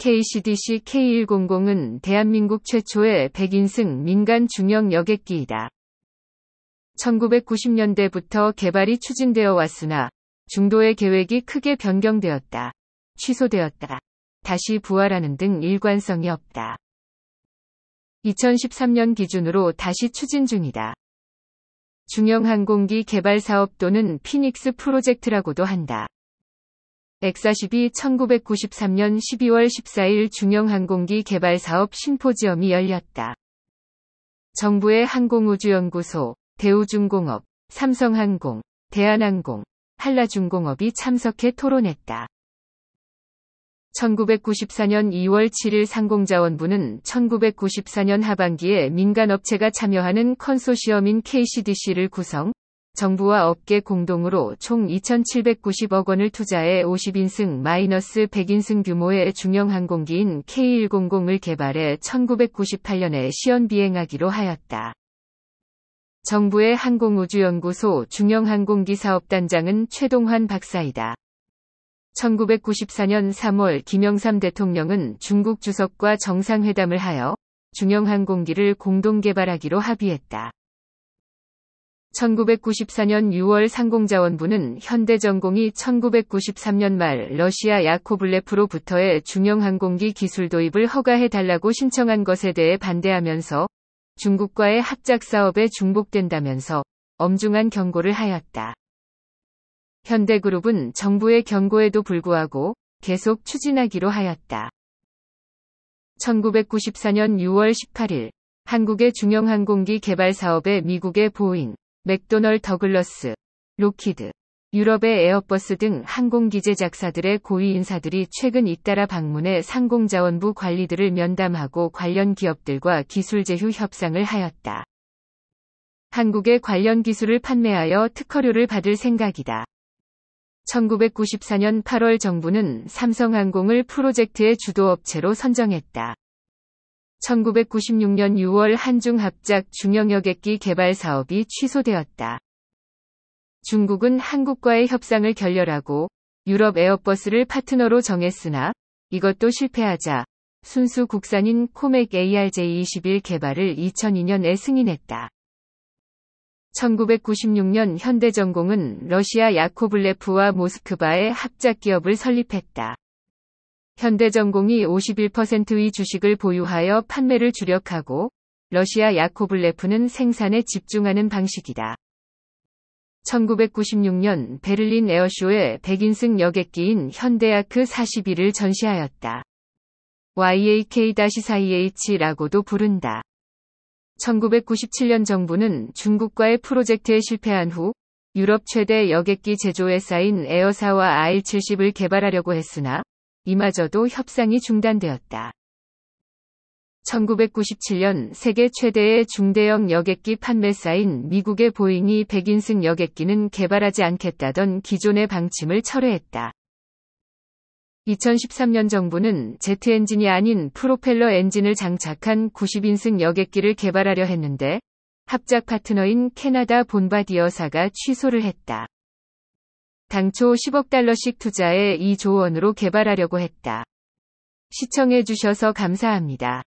KCDC K100은 대한민국 최초의 백인승 민간 중형 여객기이다. 1990년대부터 개발이 추진되어 왔으나 중도의 계획이 크게 변경되었다. 취소되었다. 다시 부활하는 등 일관성이 없다. 2013년 기준으로 다시 추진 중이다. 중형 항공기 개발 사업 또는 피닉스 프로젝트라고도 한다. 엑4 2 1993년 12월 14일 중형항공기 개발 사업 심포지엄이 열렸다. 정부의 항공우주연구소, 대우중공업, 삼성항공, 대한항공, 한라중공업이 참석해 토론했다. 1994년 2월 7일 상공자원부는 1994년 하반기에 민간업체가 참여하는 컨소시엄인 KCDC를 구성, 정부와 업계 공동으로 총 2,790억 원을 투자해 50인승 마이너스 100인승 규모의 중형 항공기인 K100을 개발해 1998년에 시연 비행하기로 하였다. 정부의 항공우주연구소 중형항공기 사업단장은 최동환 박사이다. 1994년 3월 김영삼 대통령은 중국 주석과 정상회담을 하여 중형항공기를 공동 개발하기로 합의했다. 1994년 6월 상공자원부는 현대전공이 1993년 말 러시아 야코블레프로부터의 중형항공기 기술 도입을 허가해달라고 신청한 것에 대해 반대하면서 중국과의 합작사업에 중복된다면서 엄중한 경고를 하였다. 현대그룹은 정부의 경고에도 불구하고 계속 추진하기로 하였다. 1994년 6월 18일 한국의 중형항공기 개발 사업에 미국의 보잉, 맥도널 더글러스, 로키드, 유럽의 에어버스 등 항공기재 작사들의 고위 인사들이 최근 잇따라 방문해 상공자원부 관리들을 면담하고 관련 기업들과 기술 제휴 협상을 하였다. 한국의 관련 기술을 판매하여 특허료를 받을 생각이다. 1994년 8월 정부는 삼성항공을 프로젝트의 주도업체로 선정했다. 1996년 6월 한중합작 중형여객기 개발 사업이 취소되었다. 중국은 한국과의 협상을 결렬하고 유럽 에어버스를 파트너로 정했으나 이것도 실패하자 순수 국산인 코맥 ARJ21 개발을 2002년에 승인했다. 1996년 현대전공은 러시아 야코블레프와 모스크바에 합작 기업을 설립했다. 현대전공이 51%의 주식을 보유하여 판매를 주력하고 러시아 야코블레프는 생산에 집중하는 방식이다. 1996년 베를린 에어쇼에 백인승 여객기인 현대아크 41을 전시하였다. YAK-4EH라고도 부른다. 1997년 정부는 중국과의 프로젝트에 실패한 후 유럽 최대 여객기 제조회사인 에어사와 R-70을 개발하려고 했으나 이마저도 협상이 중단되었다. 1997년 세계 최대의 중대형 여객기 판매사인 미국의 보잉이 100인승 여객기는 개발하지 않겠다던 기존의 방침을 철회했다. 2013년 정부는 제트 엔진이 아닌 프로펠러 엔진을 장착한 90인승 여객기를 개발하려 했는데 합작 파트너인 캐나다 본바디어사가 취소를 했다. 당초 10억 달러씩 투자해 이조 원으로 개발하려고 했다. 시청해주셔서 감사합니다.